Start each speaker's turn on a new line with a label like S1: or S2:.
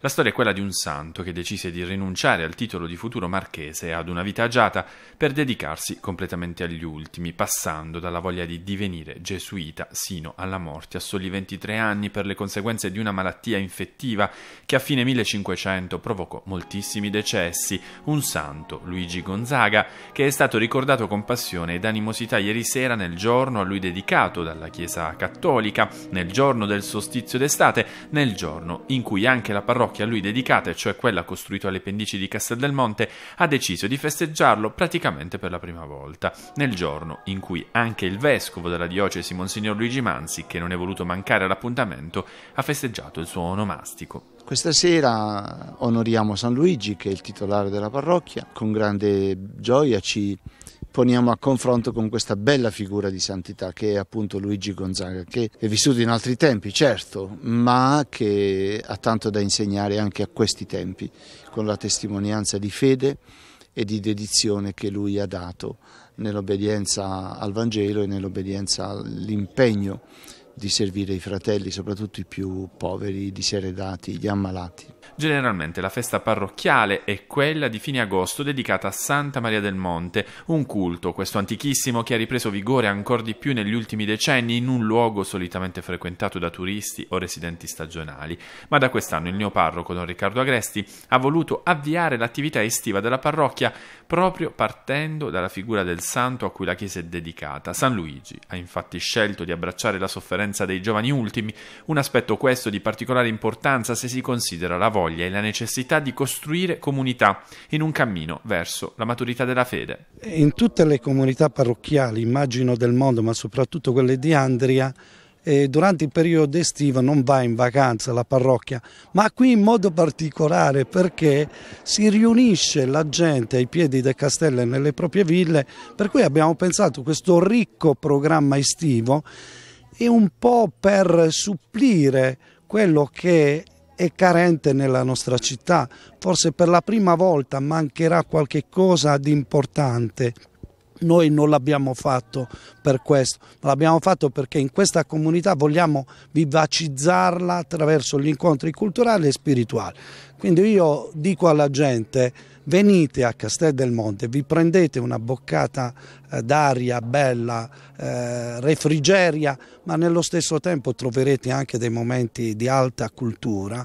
S1: La storia è quella di un santo che decise di rinunciare al titolo di futuro marchese e ad una vita agiata per dedicarsi completamente agli ultimi, passando dalla voglia di divenire gesuita sino alla morte a soli 23 anni per le conseguenze di una malattia infettiva che a fine 1500 provocò moltissimi decessi. Un santo, Luigi Gonzaga, che è stato ricordato con passione ed animosità ieri sera nel giorno a lui dedicato dalla Chiesa Cattolica, nel giorno del sostizio d'estate, nel giorno in cui anche la parrocchia parrocchia a lui dedicata, cioè quella costruita alle pendici di Castel del Monte, ha deciso di festeggiarlo praticamente per la prima volta, nel giorno in cui anche il vescovo della diocesi Monsignor Luigi Manzi, che non è voluto mancare all'appuntamento, ha festeggiato il suo onomastico. Questa
S2: sera onoriamo San Luigi, che è il titolare della parrocchia, con grande gioia ci poniamo a confronto con questa bella figura di santità che è appunto Luigi Gonzaga, che è vissuto in altri tempi, certo, ma che ha tanto da insegnare anche a questi tempi, con la testimonianza di fede e di dedizione che lui ha dato nell'obbedienza al Vangelo e nell'obbedienza all'impegno di servire i fratelli, soprattutto i più poveri, i diseredati, gli ammalati.
S1: Generalmente la festa parrocchiale è quella di fine agosto dedicata a Santa Maria del Monte, un culto, questo antichissimo, che ha ripreso vigore ancora di più negli ultimi decenni in un luogo solitamente frequentato da turisti o residenti stagionali. Ma da quest'anno il neoparroco Don Riccardo Agresti ha voluto avviare l'attività estiva della parrocchia proprio partendo dalla figura del santo a cui la chiesa è dedicata. San Luigi ha infatti scelto di abbracciare la sofferenza sofferenza dei giovani ultimi, un aspetto questo di particolare importanza se si considera la voglia e la necessità di costruire comunità in un cammino verso la maturità della fede.
S3: In tutte le comunità parrocchiali, immagino del mondo, ma soprattutto quelle di Andria, eh, durante il periodo estivo non va in vacanza la parrocchia, ma qui in modo particolare perché si riunisce la gente ai piedi del castello e nelle proprie ville, per cui abbiamo pensato questo ricco programma estivo e un po' per supplire quello che è carente nella nostra città. Forse per la prima volta mancherà qualche cosa di importante. Noi non l'abbiamo fatto per questo, ma l'abbiamo fatto perché in questa comunità vogliamo vivacizzarla attraverso gli incontri culturali e spirituali. Quindi io dico alla gente venite a Castel del Monte, vi prendete una boccata eh, d'aria bella, eh, refrigeria, ma nello stesso tempo troverete anche dei momenti di alta cultura.